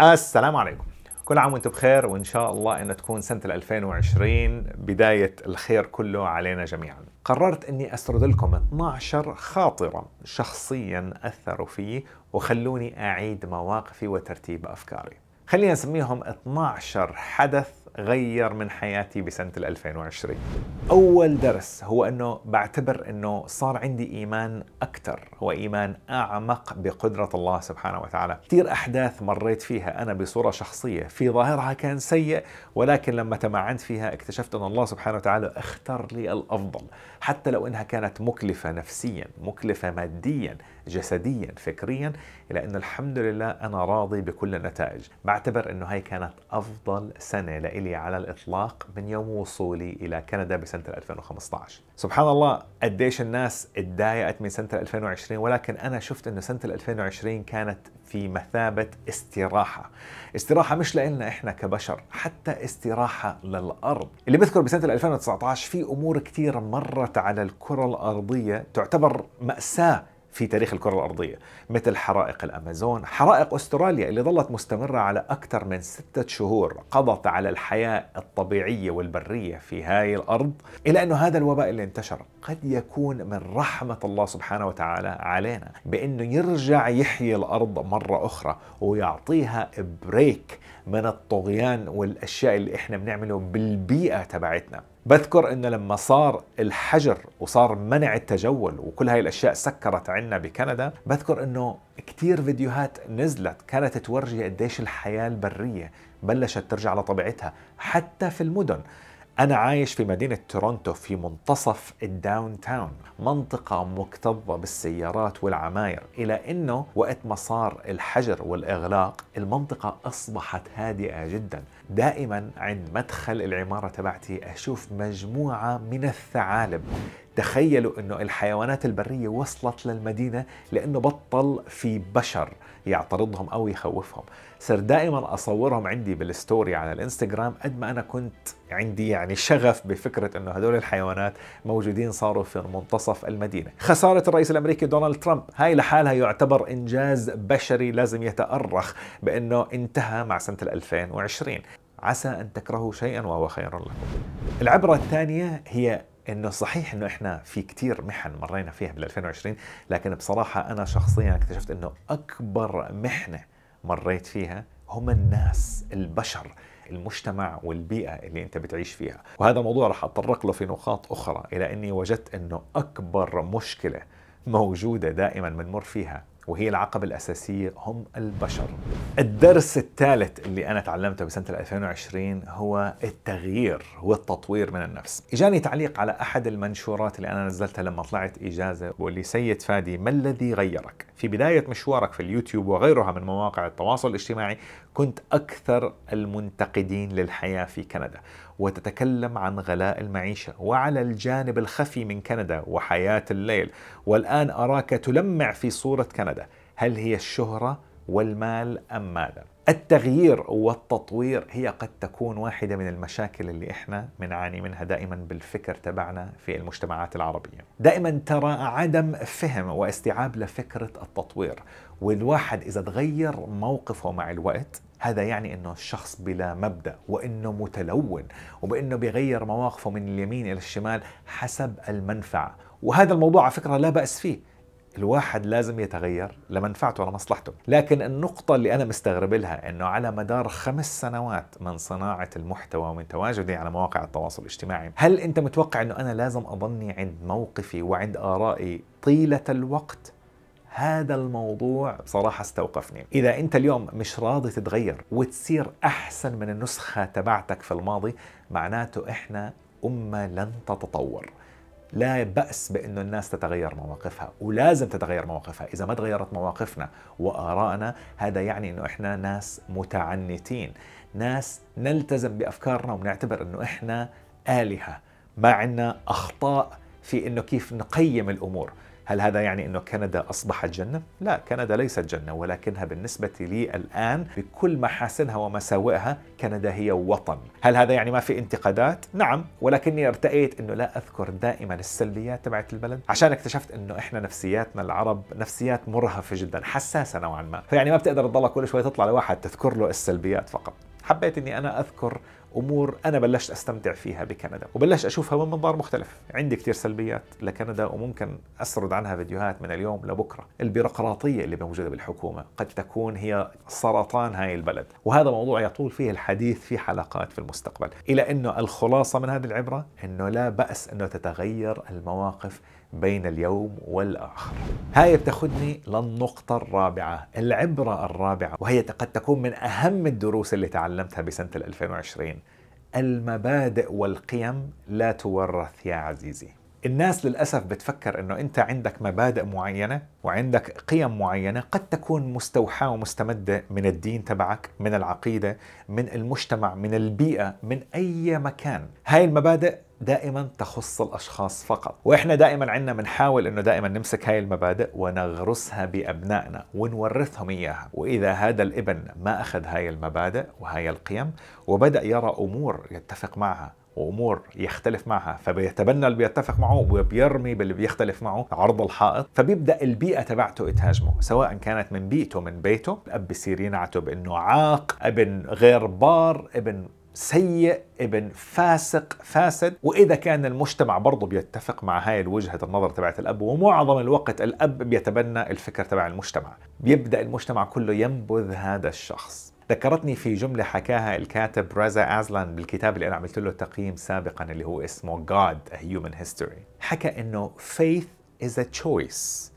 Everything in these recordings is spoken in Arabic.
السلام عليكم كل عام وانتم بخير وان شاء الله ان تكون سنه 2020 بدايه الخير كله علينا جميعا قررت اني اسرد لكم 12 خاطره شخصيا اثروا فيي وخلوني اعيد مواقفي وترتيب افكاري خلينا نسميهم 12 حدث غير من حياتي بسنة 2020 أول درس هو أنه بعتبر أنه صار عندي إيمان أكثر وإيمان أعمق بقدرة الله سبحانه وتعالى كثير أحداث مريت فيها أنا بصورة شخصية في ظاهرها كان سيء ولكن لما تمعنت فيها اكتشفت أن الله سبحانه وتعالى اختار لي الأفضل حتى لو أنها كانت مكلفة نفسيا مكلفة ماديا جسديا فكريا إلى أن الحمد لله أنا راضي بكل النتائج بعتبر أنه هاي كانت أفضل سنة لإلي لي على الإطلاق من يوم وصولي إلى كندا بسنة 2015 سبحان الله قديش الناس اتضايقت من سنة 2020 ولكن أنا شفت أنه سنة 2020 كانت في مثابة استراحة استراحة مش لنا إحنا كبشر حتى استراحة للأرض اللي بذكر بسنة 2019 في أمور كتير مرت على الكرة الأرضية تعتبر مأساة في تاريخ الكرة الأرضية مثل حرائق الأمازون حرائق أستراليا اللي ظلت مستمرة على أكثر من ستة شهور قضت على الحياة الطبيعية والبرية في هاي الأرض إلى أن هذا الوباء اللي انتشر قد يكون من رحمة الله سبحانه وتعالى علينا بأنه يرجع يحيي الأرض مرة أخرى ويعطيها بريك من الطغيان والأشياء اللي إحنا بنعمله بالبيئة تبعتنا بذكر انه لما صار الحجر وصار منع التجول وكل هاي الاشياء سكرت عنا بكندا بذكر انه كتير فيديوهات نزلت كانت تورجي قديش الحياه البريه بلشت ترجع لطبيعتها حتى في المدن أنا عايش في مدينة تورونتو في منتصف الداون تاون منطقة مكتظة بالسيارات والعماير إلى أنه وقت ما صار الحجر والإغلاق المنطقة أصبحت هادئة جدا دائما عند مدخل العمارة تبعتي أشوف مجموعة من الثعالب تخيلوا أنه الحيوانات البرية وصلت للمدينة لأنه بطل في بشر يعترضهم او يخوفهم صرت دائما اصورهم عندي بالستوري على الانستغرام قد ما انا كنت عندي يعني شغف بفكره انه هدول الحيوانات موجودين صاروا في منتصف المدينه خساره الرئيس الامريكي دونالد ترامب هاي لحالها يعتبر انجاز بشري لازم يتارخ بانه انتهى مع سنه 2020 عسى ان تكرهوا شيئا وهو خير لكم العبره الثانيه هي انه صحيح انه احنا في كثير محن مرينا فيها بال 2020 لكن بصراحه انا شخصيا اكتشفت انه اكبر محنه مريت فيها هم الناس البشر المجتمع والبيئة اللي أنت بتعيش فيها وهذا الموضوع راح أتطرق له في نقاط أخرى إلى أني وجدت أنه أكبر مشكلة موجودة دائما بنمر فيها وهي العقبة الأساسية هم البشر الدرس الثالث اللي أنا تعلمته بسنة 2020 هو التغيير والتطوير من النفس إجاني تعليق على أحد المنشورات اللي أنا نزلتها لما طلعت إجازة واللي سيد فادي ما الذي غيرك؟ في بداية مشوارك في اليوتيوب وغيرها من مواقع التواصل الاجتماعي كنت أكثر المنتقدين للحياة في كندا وتتكلم عن غلاء المعيشة وعلى الجانب الخفي من كندا وحياة الليل والآن أراك تلمع في صورة كندا هل هي الشهرة والمال أم ماذا؟ التغيير والتطوير هي قد تكون واحدة من المشاكل اللي احنا بنعاني منها دائما بالفكر تبعنا في المجتمعات العربية. دائما ترى عدم فهم واستيعاب لفكرة التطوير، والواحد إذا تغير موقفه مع الوقت هذا يعني انه الشخص بلا مبدا وانه متلون وبانه بيغير مواقفه من اليمين الى الشمال حسب المنفعه وهذا الموضوع على فكره لا باس فيه الواحد لازم يتغير لمنفعته ولمصلحته لكن النقطة اللي أنا مستغرب لها أنه على مدار خمس سنوات من صناعة المحتوى ومن تواجدي على مواقع التواصل الاجتماعي هل أنت متوقع أنه أنا لازم أضلني عند موقفي وعند آرائي طيلة الوقت هذا الموضوع بصراحة استوقفني إذا أنت اليوم مش راضي تتغير وتصير أحسن من النسخة تبعتك في الماضي معناته إحنا أمة لن تتطور لا بأس بأنه الناس تتغير مواقفها ولازم تتغير مواقفها إذا ما تغيرت مواقفنا وآرائنا هذا يعني أنه إحنا ناس متعنتين ناس نلتزم بأفكارنا ونعتبر أنه إحنا آلهة ما عندنا أخطاء في أنه كيف نقيم الأمور هل هذا يعني أنه كندا أصبحت جنة؟ لا كندا ليست جنة ولكنها بالنسبة لي الآن بكل محاسنها ومساوئها كندا هي وطن هل هذا يعني ما في انتقادات؟ نعم ولكني ارتأيت أنه لا أذكر دائما السلبيات تبعت البلد عشان اكتشفت أنه إحنا نفسياتنا العرب نفسيات مرهفة جدا حساسة نوعا ما فيعني ما بتقدر تضلك كل شوي تطلع لواحد تذكر له السلبيات فقط حبيت اني انا اذكر امور انا بلشت استمتع فيها بكندا وبلشت اشوفها من منظار مختلف عندي كثير سلبيات لكندا وممكن اسرد عنها فيديوهات من اليوم لبكره البيروقراطيه اللي موجوده بالحكومه قد تكون هي سرطان هاي البلد وهذا موضوع يطول فيه الحديث في حلقات في المستقبل الى انه الخلاصه من هذه العبره انه لا باس انه تتغير المواقف بين اليوم والآخر هاي بتاخذني للنقطة الرابعة العبرة الرابعة وهي قد تكون من أهم الدروس اللي تعلمتها بسنة 2020 المبادئ والقيم لا تورث يا عزيزي الناس للأسف بتفكر أنه أنت عندك مبادئ معينة وعندك قيم معينة قد تكون مستوحاة ومستمدة من الدين تبعك من العقيدة من المجتمع من البيئة من أي مكان هاي المبادئ دائما تخص الاشخاص فقط واحنا دائما عندنا بنحاول انه دائما نمسك هاي المبادئ ونغرسها بابنائنا ونورثهم اياها واذا هذا الابن ما اخذ هاي المبادئ وهاي القيم وبدا يرى امور يتفق معها وامور يختلف معها فبيتبنى اللي بيتفق معه وبيرمي باللي بيختلف معه عرض الحائط فبيبدا البيئه تبعته تهاجمه سواء كانت من بيئته من بيته الاب بصير ينعته بانه عاق ابن غير بار ابن سيء ابن فاسق فاسد واذا كان المجتمع برضه بيتفق مع هاي الوجهه النظر تبعت الاب ومعظم الوقت الاب بيتبنى الفكر تبع المجتمع بيبدا المجتمع كله ينبذ هذا الشخص ذكرتني في جملة حكاها الكاتب رازا أزلان بالكتاب اللي أنا عملت له تقييم سابقا اللي هو اسمه God A Human History حكى إنه faith is a choice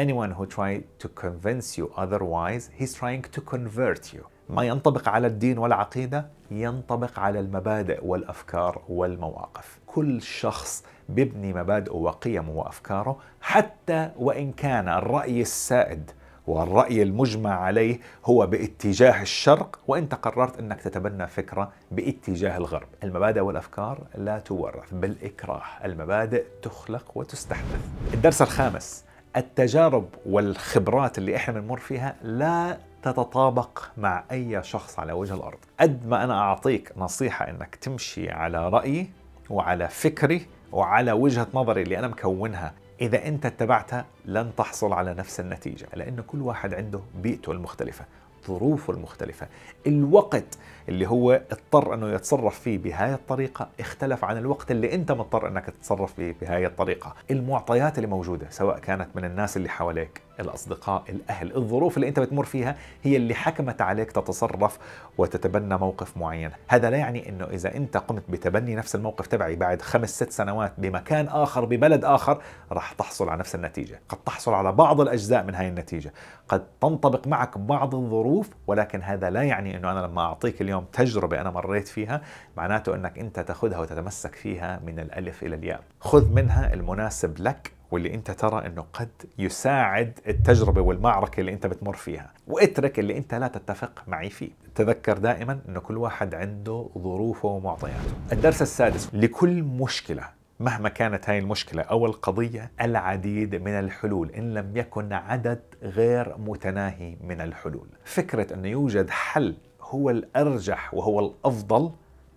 anyone who tries to convince you otherwise he's trying to convert you ما ينطبق على الدين والعقيدة ينطبق على المبادئ والأفكار والمواقف كل شخص بيبني مبادئه وقيمه وأفكاره حتى وإن كان الرأي السائد والرأي المجمع عليه هو باتجاه الشرق وانت قررت انك تتبنى فكرة باتجاه الغرب المبادئ والأفكار لا تورث بالإكراه المبادئ تخلق وتستحدث الدرس الخامس التجارب والخبرات اللي احنا بنمر فيها لا تتطابق مع أي شخص على وجه الأرض قد ما أنا أعطيك نصيحة أنك تمشي على رأيي وعلى فكري وعلى وجهة نظري اللي أنا مكونها إذا أنت اتبعتها لن تحصل على نفس النتيجة لأن كل واحد عنده بيئته المختلفة ظروفه المختلفة الوقت اللي هو اضطر أنه يتصرف فيه بهاي الطريقة اختلف عن الوقت اللي أنت مضطر أنك تتصرف فيه بهاي الطريقة المعطيات اللي موجودة سواء كانت من الناس اللي حواليك الأصدقاء الأهل الظروف اللي أنت بتمر فيها هي اللي حكمت عليك تتصرف وتتبنى موقف معين هذا لا يعني أنه إذا أنت قمت بتبني نفس الموقف تبعي بعد خمس ست سنوات بمكان آخر ببلد آخر راح تحصل على نفس النتيجة قد تحصل على بعض الأجزاء من هاي النتيجة قد تنطبق معك بعض الظروف ولكن هذا لا يعني أنه أنا لما أعطيك اليوم تجربة أنا مريت فيها معناته أنك أنت تأخذها وتتمسك فيها من الألف إلى الياء خذ منها المناسب لك واللي انت ترى انه قد يساعد التجربه والمعركه اللي انت بتمر فيها، واترك اللي انت لا تتفق معي فيه، تذكر دائما انه كل واحد عنده ظروفه ومعطياته. الدرس السادس لكل مشكله مهما كانت هاي المشكلة أو القضية العديد من الحلول إن لم يكن عدد غير متناهي من الحلول فكرة أنه يوجد حل هو الأرجح وهو الأفضل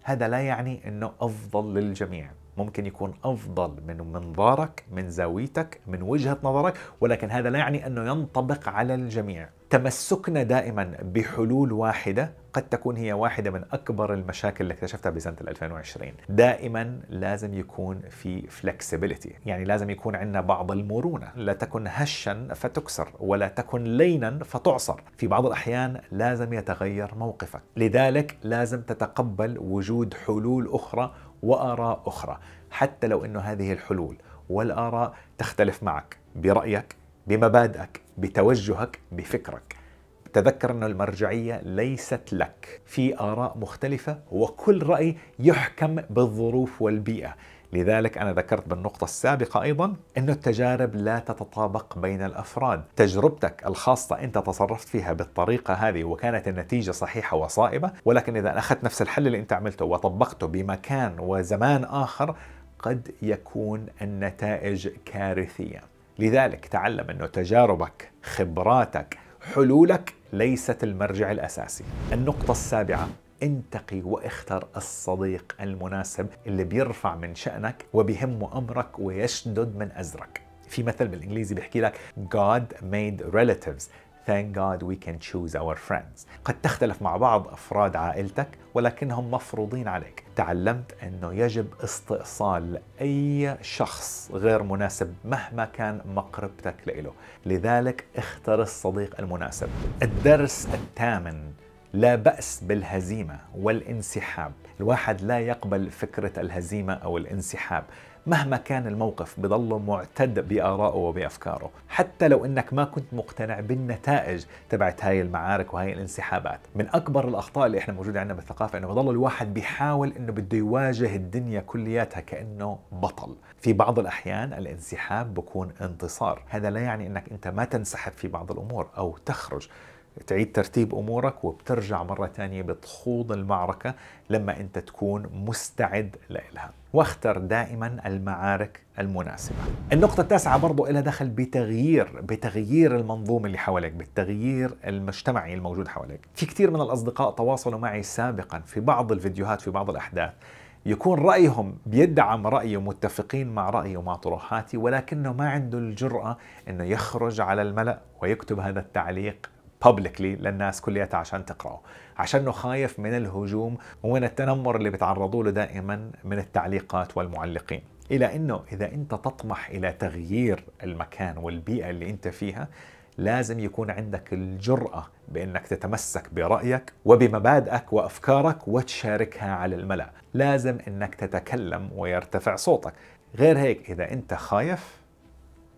هذا لا يعني أنه أفضل للجميع ممكن يكون افضل من منظارك من زاويتك من وجهه نظرك ولكن هذا لا يعني انه ينطبق على الجميع تمسكنا دائما بحلول واحده قد تكون هي واحده من اكبر المشاكل اللي اكتشفتها بسنه 2020 دائما لازم يكون في فلكسبيليتي يعني لازم يكون عندنا بعض المرونه لا تكن هشا فتكسر ولا تكن لينا فتعصر في بعض الاحيان لازم يتغير موقفك لذلك لازم تتقبل وجود حلول اخرى وآراء أخرى حتى لو أن هذه الحلول والآراء تختلف معك برأيك بمبادئك بتوجهك بفكرك تذكر أن المرجعية ليست لك في آراء مختلفة وكل رأي يحكم بالظروف والبيئة لذلك أنا ذكرت بالنقطة السابقة أيضا أن التجارب لا تتطابق بين الأفراد تجربتك الخاصة أنت تصرفت فيها بالطريقة هذه وكانت النتيجة صحيحة وصائبة ولكن إذا أخذت نفس الحل اللي أنت عملته وطبقته بمكان وزمان آخر قد يكون النتائج كارثية لذلك تعلم أن تجاربك خبراتك حلولك ليست المرجع الأساسي النقطة السابعة انتقي واختر الصديق المناسب اللي بيرفع من شأنك وبيهمه أمرك ويشدد من أزرك في مثل بالإنجليزي بيحكي لك God made relatives Thank God we can choose our friends. قد تختلف مع بعض أفراد عائلتك ولكنهم مفروضين عليك. تعلمت أنه يجب استئصال أي شخص غير مناسب مهما كان مقربتك له لذلك اختر الصديق المناسب. الدرس الثامن لا بأس بالهزيمة والانسحاب الواحد لا يقبل فكرة الهزيمة أو الانسحاب مهما كان الموقف بضله معتد بآرائه وبأفكاره حتى لو أنك ما كنت مقتنع بالنتائج تبعت هاي المعارك وهاي الانسحابات من أكبر الأخطاء اللي إحنا موجودة عندنا بالثقافة أنه بضل الواحد بيحاول أنه بده يواجه الدنيا كلياتها كأنه بطل في بعض الأحيان الانسحاب بكون انتصار هذا لا يعني أنك أنت ما تنسحب في بعض الأمور أو تخرج تعيد ترتيب امورك وبترجع مره ثانيه بتخوض المعركه لما انت تكون مستعد لها واختر دائما المعارك المناسبة النقطة التاسعة برضو لها دخل بتغيير بتغيير المنظومة اللي حواليك بالتغيير المجتمعي الموجود حواليك في كثير من الأصدقاء تواصلوا معي سابقا في بعض الفيديوهات في بعض الأحداث يكون رأيهم بيدعم رأيي متفقين مع رأيي ومع طروحاتي ولكنه ما عنده الجرأة أنه يخرج على الملأ ويكتب هذا التعليق publicly للناس كلياتها عشان تقراه عشانه خايف من الهجوم ومن التنمر اللي بتعرضوا له دائما من التعليقات والمعلقين الى انه اذا انت تطمح الى تغيير المكان والبيئه اللي انت فيها لازم يكون عندك الجرأة بأنك تتمسك برأيك وبمبادئك وأفكارك وتشاركها على الملأ لازم أنك تتكلم ويرتفع صوتك غير هيك إذا أنت خايف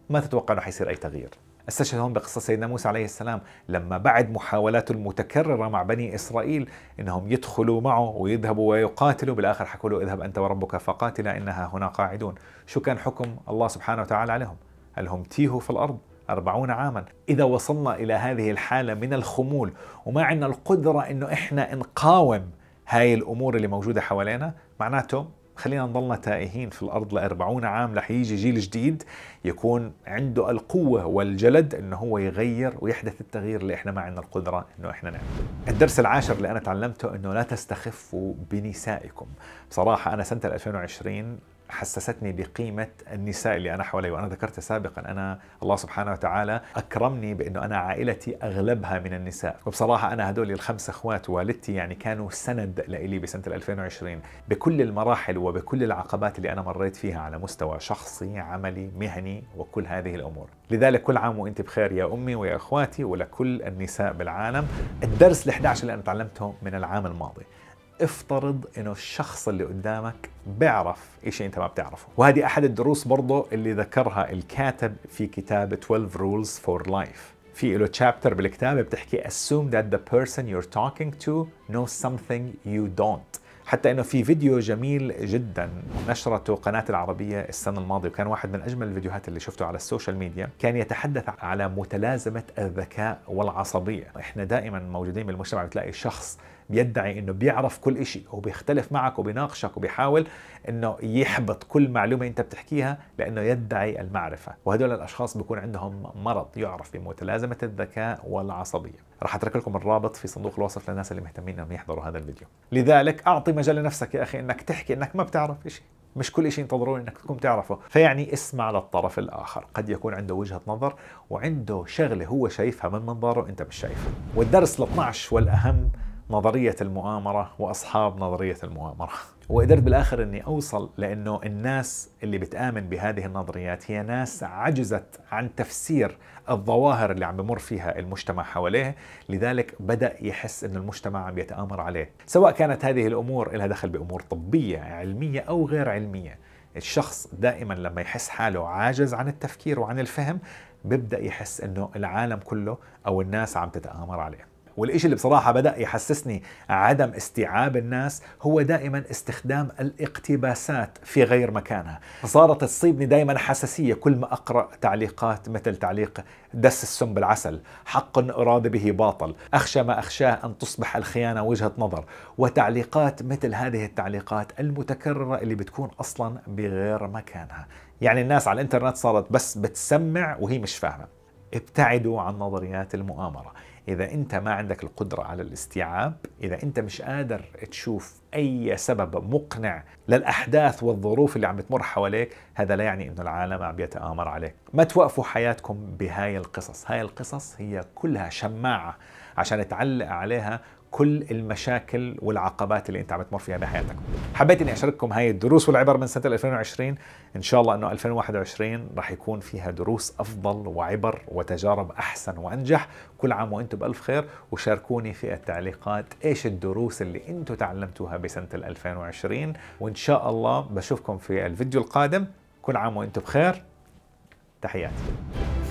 ما تتوقع أنه حيصير أي تغيير استشهد هون بقصة سيدنا موسى عليه السلام لما بعد محاولاته المتكررة مع بني إسرائيل إنهم يدخلوا معه ويذهبوا ويقاتلوا بالآخر حكوا له اذهب أنت وربك فقاتلا إنها هنا قاعدون شو كان حكم الله سبحانه وتعالى عليهم هل هم تيهوا في الأرض أربعون عاما إذا وصلنا إلى هذه الحالة من الخمول وما عندنا القدرة إنه إحنا نقاوم هاي الأمور اللي موجودة حوالينا معناته خلينا نضلنا تائهين في الأرض لأربعون عام لح يجي جيل جديد يكون عنده القوة والجلد أنه هو يغير ويحدث التغيير اللي إحنا ما عندنا القدرة أنه إحنا نعمله الدرس العاشر اللي أنا تعلمته أنه لا تستخفوا بنسائكم بصراحة أنا سنة 2020 حسستني بقيمة النساء اللي أنا حولي وأنا ذكرت سابقا أنا الله سبحانه وتعالى أكرمني بأنه أنا عائلتي أغلبها من النساء وبصراحة أنا هدول الخمس أخوات والدتي يعني كانوا سند لإلي بسنة 2020 بكل المراحل وبكل العقبات اللي أنا مريت فيها على مستوى شخصي عملي مهني وكل هذه الأمور لذلك كل عام وأنت بخير يا أمي ويا أخواتي ولكل النساء بالعالم الدرس ال11 اللي أنا تعلمته من العام الماضي افترض انه الشخص اللي قدامك بيعرف شيء انت ما بتعرفه وهذه احد الدروس برضه اللي ذكرها الكاتب في كتاب 12 rules for life في له تشابتر بالكتاب بتحكي assume that the person you're talking to knows something you don't حتى انه في فيديو جميل جدا نشرته قناه العربيه السنه الماضيه وكان واحد من اجمل الفيديوهات اللي شفته على السوشيال ميديا كان يتحدث على متلازمه الذكاء والعصبيه احنا دائما موجودين بالمجتمع بتلاقي شخص بيدعي انه بيعرف كل شيء وبيختلف معك وبيناقشك وبيحاول انه يحبط كل معلومه انت بتحكيها لانه يدعي المعرفه وهدول الاشخاص بيكون عندهم مرض يعرف بمتلازمه الذكاء والعصبيه راح اترك لكم الرابط في صندوق الوصف للناس اللي مهتمين انهم يحضروا هذا الفيديو لذلك اعطي مجال لنفسك يا اخي انك تحكي انك ما بتعرف شيء مش كل شيء ينتظرون انك تكون تعرفه فيعني اسمع للطرف الاخر قد يكون عنده وجهه نظر وعنده شغله هو شايفها من منظاره انت مش شايفها والدرس ال12 والاهم نظرية المؤامرة وأصحاب نظرية المؤامرة وقدرت بالآخر أني أوصل لأنه الناس اللي بتآمن بهذه النظريات هي ناس عجزت عن تفسير الظواهر اللي عم بمر فيها المجتمع حواليه لذلك بدأ يحس أن المجتمع عم يتآمر عليه سواء كانت هذه الأمور لها دخل بأمور طبية علمية أو غير علمية الشخص دائما لما يحس حاله عاجز عن التفكير وعن الفهم بيبدأ يحس أنه العالم كله أو الناس عم تتآمر عليه والإشي اللي بصراحة بدأ يحسسني عدم استيعاب الناس هو دائما استخدام الاقتباسات في غير مكانها صارت تصيبني دائما حساسية كل ما أقرأ تعليقات مثل تعليق دس السم بالعسل حق أراد به باطل أخشى ما أخشاه أن تصبح الخيانة وجهة نظر وتعليقات مثل هذه التعليقات المتكررة اللي بتكون أصلا بغير مكانها يعني الناس على الانترنت صارت بس بتسمع وهي مش فاهمة ابتعدوا عن نظريات المؤامرة إذا أنت ما عندك القدرة على الاستيعاب إذا أنت مش قادر تشوف أي سبب مقنع للأحداث والظروف اللي عم تمر حواليك هذا لا يعني أنه العالم عم يتآمر عليك ما توقفوا حياتكم بهاي القصص هاي القصص هي كلها شماعة عشان تعلق عليها كل المشاكل والعقبات اللي انت عم تمر فيها بحياتك حبيت اني اشارككم هاي الدروس والعبر من سنه 2020 ان شاء الله انه 2021 راح يكون فيها دروس افضل وعبر وتجارب احسن وانجح كل عام وانتم بالف خير وشاركوني في التعليقات ايش الدروس اللي انتم تعلمتوها بسنه 2020 وان شاء الله بشوفكم في الفيديو القادم كل عام وانتم بخير تحياتي